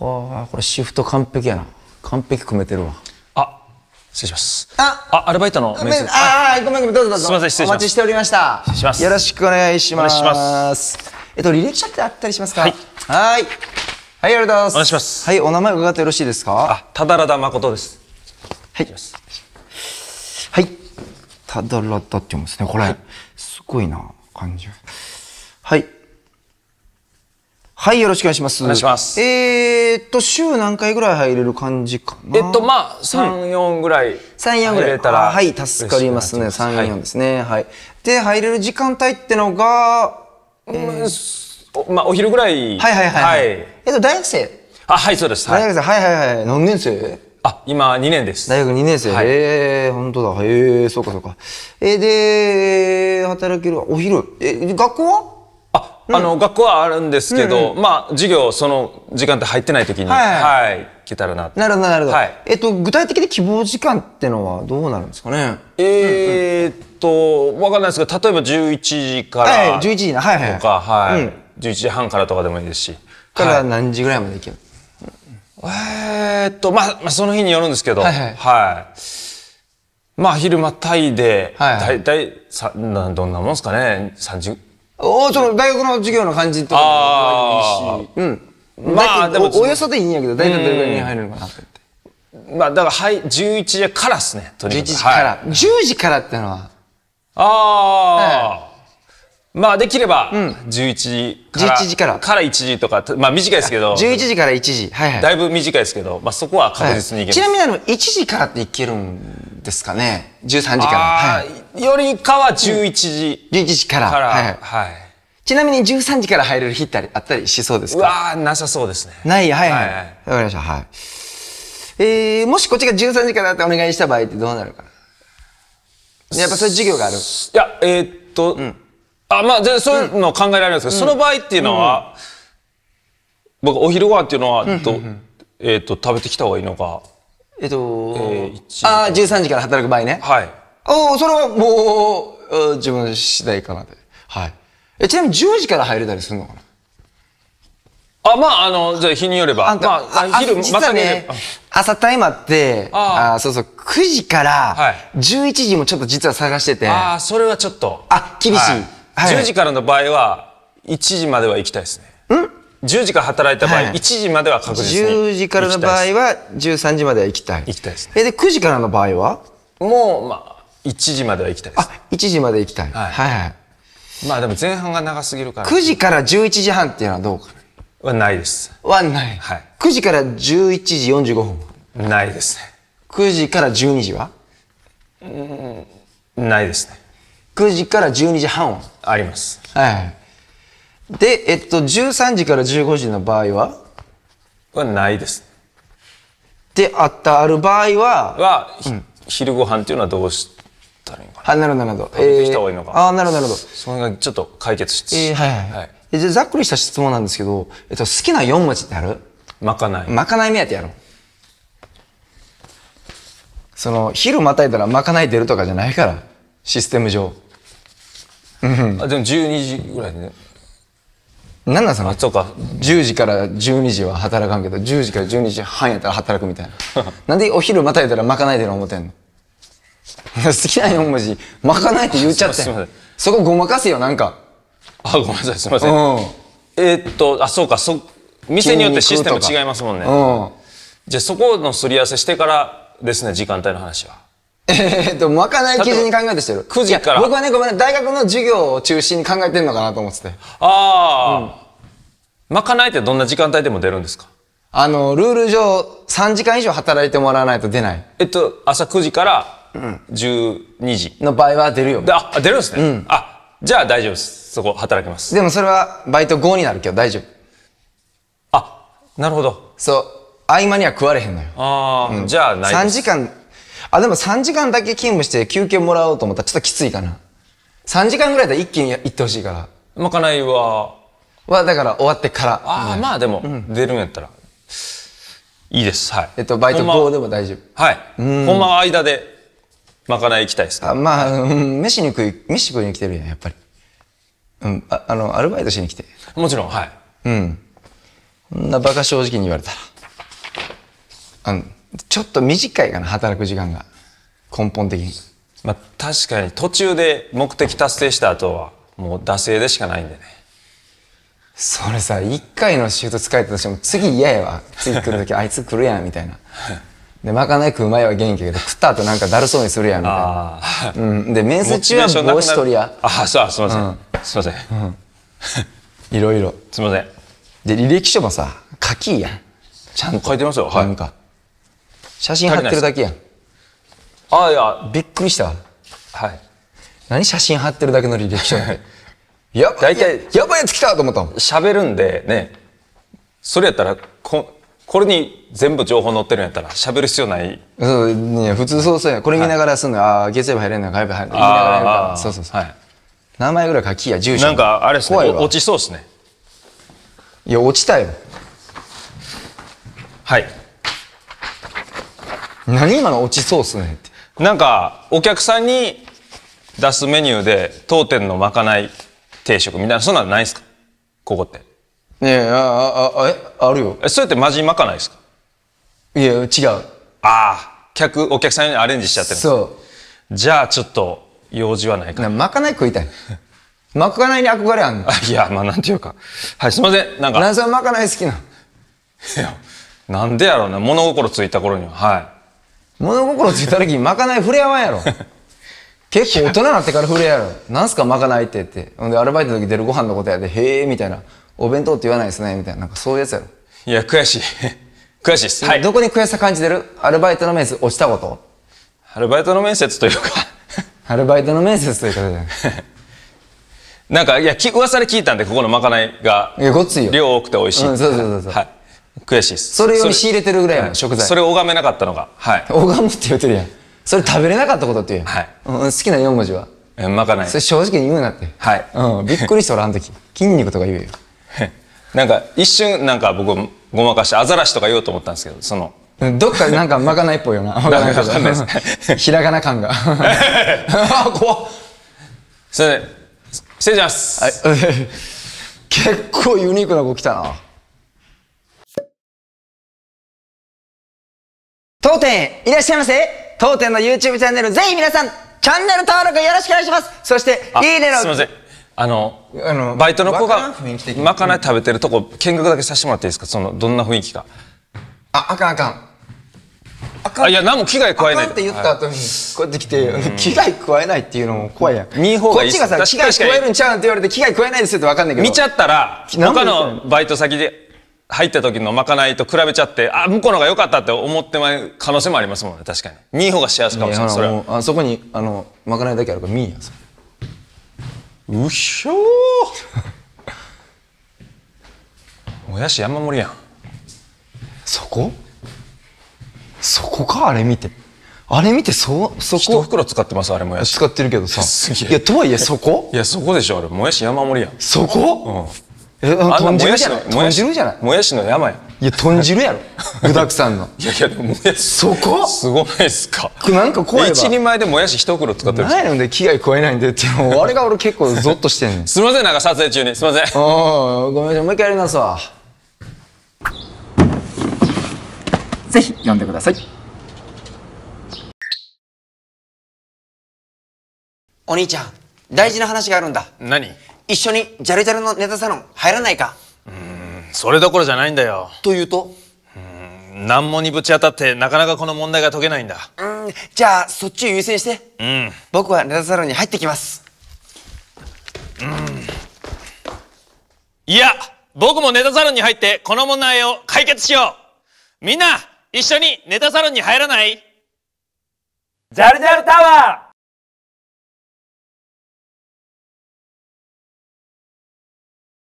はあこれシフト完璧やな完璧組めてるわあ失礼しますああアルバイトの面接ああごめんごめんどうぞどうぞすみません失礼しますお待ちしておりました失礼しますよろしくお願いしますえっと履歴書ってあったりしますかはいはいはい、ありがとうございます。お願いします。はい、お名前伺ってよろしいですか。あ、ただらだ誠です。はい。はい。ただらだって言むんですね、これ。はい、すごいな、感じ。はい、よろしくお願いします。お願いします。えー、っと、週何回ぐらい入れる感じかなえっと、まあ、3、4ぐらい。3、4ぐらい。入れたら。はい、助かりますね。3、4ですね、はい。で、入れる時間帯ってのが、ん、えー、まあ、お昼ぐらい。はいはいはい。はい、えっと、大学生あ、はい、そうです。大学生、はい、はいはいはい。何年生あ、今2年です。大学2年生。はい、ええー、本当だ。ええー、そうかそうか。えー、で、働けるお昼。え、学校はあの、学校はあるんですけど、まあ、授業、その時間って入ってない時に、はい、い、けたらななるほど、なるほど。えっと、具体的に希望時間ってのはどうなるんですかねえっと、わかんないですけど、例えば11時から。はい、11時な、はいはい。とか、はい。11時半からとかでもいいですし。から何時ぐらいまで行けるえっと、まあ、まあ、その日によるんですけど、はい、はいまあ、昼間タイで、はいはい、大体、どんなもんすかね、30、おその大学の授業の感じとかもいいし、うん。まあでもおよそでいいんやけど大体どれぐらいに入るのかなってまあだからはい11時からっすねとりあえず11時から、はい、10時からってのはああ、はい、まあできれば11時から11時からから1時とかまあ短いですけど11 時から1時はい、はい、だいぶ短いですけど、まあ、そこは確実にいけます、はい、ちなみにあの1時からっていけるんですかね13時からはいよりかは11時、うん、11時から。からはい、はい。ちなみに13時から入れる日ってあったりしそうですかうわなさそうですね。ない、はいはい。わ、はい、かりました、はい。えー、もしこっちが13時からってお願いした場合ってどうなるかやっぱそういう授業があるいや、えー、っと、うん、あ、まあ、でそういうの考えられるんですけど、うん、その場合っていうのは、うん、僕、お昼ご飯っていうのは、うん、とえー、っと、食べてきた方がいいのか。えっと、えー、ああ、13時から働く場合ね。はい。あそれはもう、自分次第かなで。はい。え、ちなみに10時から入れたりするのかなあ、まあ、あの、じゃあ日によれば。あんた、まあ、あ昼、まさに。朝タイマーって、ああそうそう、9時から11時もちょっと実は探してて。はい、ああ、それはちょっと。あ、厳しい。はい、10時からの場合は、1時までは行きたいですね。ん ?10 時から働いた場合、1時までは確実に。10時からの場合は、13時までは行きたい。行きたいですね。え、で、9時からの場合はもう、まあ、1時までは行きたいです、あ、1時まで行きたい。はい。はい、まあでも前半が長すぎるから。9時から11時半っていうのはどうかなはないです。はない。はい。9時から11時45分。ないですね。9時から12時はうん、ないですね。9時から12時半はあります。はい。で、えっと、13時から15時の場合ははないです。で、あったある場合はは、うん、昼ご飯っていうのはどうしったらいいのかな。あ、なるほど、なるほど。えした方がいいのかああ、なるほど、なるほど。それがちょっと解決して。えはいはい。じゃざっくりした質問なんですけど、えっと、好きな4文字ってあるまかない。まかない目当てやろう。その、昼またいだらまかない出るとかじゃないから、システム上。うん。あ、でも12時ぐらいでね。なんなんそのあ、そうか。10時から12時は働かんけど、10時から12時半やったら働くみたいな。なんでお昼またいだらまかない出る思ってんの好きな4文字まかないって言っちゃってそこごまかせよなんかあごめんなさいすみません、うん、えー、っとあそうかそ店によってシステム違いますもんね、うん、じゃあそこのすり合わせしてからですね時間帯の話はえー、っとまかない基準に考えてしてる9時から僕はねごめんね大学の授業を中心に考えてるのかなと思っててああ、うん、まかないってどんな時間帯でも出るんですかあのルール上3時間以上働いてもらわないと出ないえっと朝9時から12時の場合は出るよあ出るんですね、うん、あじゃあ大丈夫ですそこ働きますでもそれはバイト5になるけど大丈夫あなるほどそう合間には食われへんのよああ、うん、じゃあないです3時間あでも3時間だけ勤務して休憩もらおうと思ったらちょっときついかな3時間ぐらいで一気に行ってほしいからまかないははだから終わってからああ、まあでも、出るんやったらいいですはいえっとバイト5でも大丈夫はいほんま間でまかない行きたいですかあまあ、うん、飯に食い、飯食いに来てるやん、やっぱり。うん、ああの、アルバイトしに来て。もちろん、はい。うん。こんな馬鹿正直に言われたら。あの、ちょっと短いかな、働く時間が。根本的に。まあ、確かに途中で目的達成した後は、もう惰性でしかないんでね。それさ、一回のシフト使えたとしても、次嫌やわ。次来るとき、あいつ来るやん、みたいな。でまかない食う前は元気やけど食った後なんかだるそうにするやんみたいな、うん、で面接中は帽子取りやあそうすいません、うん、すいません、うん、いろいろすいませんで履歴書もさ書きやんちゃんと書いてますよはいなんか写真貼ってるだけやんあいやびっくりしたはい何写真貼ってるだけの履歴書や、てやばいやばいやつ来たと思ったもん喋るんでねそれやったらここれに全部情報載ってるんやったら喋る必要ないそうね普通そうそうやこれ見ながらすんの、はい、あ月曜日入れんの火曜日入れんのああ、やそうそうそう、はい、名前ぐらい書きや住所なんかあれっすね落ちそうっすねいや落ちたよはい何今の落ちそうっすねってなんかお客さんに出すメニューで当店のまかない定食みたいなそんなんないっすかここっていやあ、ああえあるよえそうやってマジまかないですかいや違うああ客お客さんにアレンジしちゃってるそうじゃあちょっと用事はないかまかない食いたい まかないに憧れあんのいやまあなんていうかはいすいませんなんかなぜまかない好きなのいやなんでやろうな物心ついた頃にははい物心ついた時に まかない触れ合わんやろ 結構大人になってから触れ合うやろなんすかまかないって言ってほんでアルバイトの時出るご飯のことやでへえみたいなお弁当って言わないですねみたいななんかそういうやつやろいや悔しい 悔しいっす、はい、どこに悔しさ感じてるアルバイトの面接落ちたことアルバイトの面接というか アルバイトの面接というか なんかいや噂で聞いたんでここのまかないがいやごっついよ量多くて美味しい、うん、そうそうそうそう、はい、悔しいっすそれを仕入れてるぐらいの食材それを拝めなかったのがはい拝むって言ってるやんそれ食べれなかったことっていうやん、はい、うん、好きな4文字はえまかないそれ正直に言うなってはい、うん、びっくりした俺あの時筋肉とか言うよなんか一瞬なんか僕ごまかしてアザラシとか言おうと思ったんですけどそのどっかなんかまかないっぽいよな。わかんないです ひらがな感が。あ 怖っ。それ、失礼します。はい、結構ユニークな子来たな。当店いらっしゃいませ当店の YouTube チャンネルぜひ皆さんチャンネル登録よろしくお願いしますそしていいねのすいませんあのバイトの子がまかない食べてるとこ見学だけさせてもらっていいですかそのどんな雰囲気かああかんあかんあかんいや何も危害加えないって言った後に、こうやってきて、危害加えないっていうのも怖いやん見方がいいこっちがさ危害加えるんちゃうんって言われて危害加えないですって分かんないけど見ちゃったら他のバイト先で入った時のまかないと比べちゃってあ向こうのが良かったって思ってまい可能性もありますもんね確かに見方が幸せかもしれないそれあそこにあのまかないだけあるから見いやそれうひょー もやし山盛りやんそこそこかあれ見てあれ見てそそこ一袋使ってますあれもやし使ってるけどさ いやとはいえそこいやそこでしょあれもやし山盛りやんそこ、うんえ豚汁じゃない豚汁じゃないもやしの山やいや豚汁やろ 具沢山のいやいやでももやしそこすごないっすかなんか怖いわ一人前でもやし一袋使ってる何やねんで危害超えないんでってもあれ が俺結構ゾッとしてんねんすみませんなんか撮影中にすみませんああ、ごめんなさいもう一回やりますわぜひ読んでくださいお兄ちゃん大事な話があるんだ何一緒にジャルジャルのネタサロン入らないかうんそれどころじゃないんだよというとうん難問にぶち当たってなかなかこの問題が解けないんだうんじゃあそっちを優先してうん僕はネタサロンに入ってきますうんいや僕もネタサロンに入ってこの問題を解決しようみんな一緒にネタサロンに入らないジャルジャルタワー